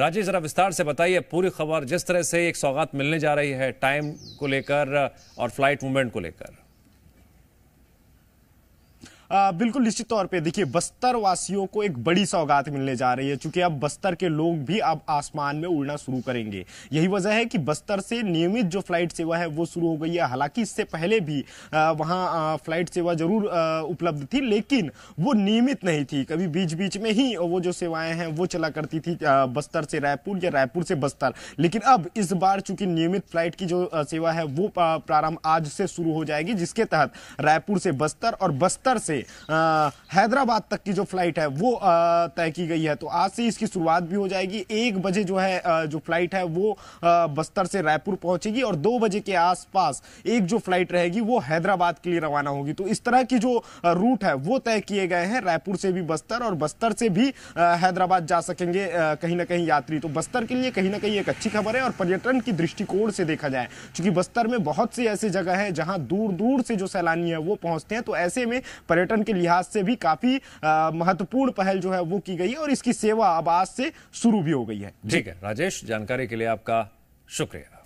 राजीव जरा विस्तार से बताइए पूरी खबर जिस तरह से एक सौगात मिलने जा रही है टाइम को लेकर और फ्लाइट मूवमेंट को लेकर बिल्कुल निश्चित तौर पे देखिए बस्तर वासियों को एक बड़ी सौगात मिलने जा रही है क्योंकि अब बस्तर के लोग भी अब आसमान में उड़ना शुरू करेंगे यही वजह है कि बस्तर से नियमित जो फ्लाइट सेवा है वो शुरू हो गई है हालांकि इससे पहले भी वहाँ फ्लाइट सेवा जरूर उपलब्ध थी लेकिन वो नियमित नहीं थी कभी बीच बीच में ही वो जो सेवाएं हैं वो चला करती थी बस्तर से रायपुर या रायपुर से बस्तर लेकिन अब इस बार चूंकि नियमित फ्लाइट की जो सेवा है वो प्रारंभ आज से शुरू हो जाएगी जिसके तहत रायपुर से बस्तर और बस्तर से हैदराबाद तक की जो फ्लाइट है वो तय की गई है तो आज से इसकी शुरुआत भी हो जाएगी एक बजे जो है जो फ्लाइट है वो बस्तर से रायपुर पहुंचेगी और दो बजे के आसपास एक जो फ्लाइट रहेगी वो हैदराबाद के लिए रवाना होगी तो इस तरह की जो रूट है वो तय किए गए हैं रायपुर से भी बस्तर और बस्तर से भी हैदराबाद जा सकेंगे कहीं ना कहीं यात्री तो बस्तर के लिए कहीं ना कहीं एक अच्छी खबर है और पर्यटन की दृष्टिकोण से देखा जाए क्योंकि बस्तर में बहुत सी ऐसी जगह है जहां दूर दूर से जो सैलानी है वो पहुंचते हैं तो ऐसे में पर्यटन पर्यटन के लिहाज से भी काफी महत्वपूर्ण पहल जो है वो की गई है और इसकी सेवा अब आज से शुरू भी हो गई है ठीक है राजेश जानकारी के लिए आपका शुक्रिया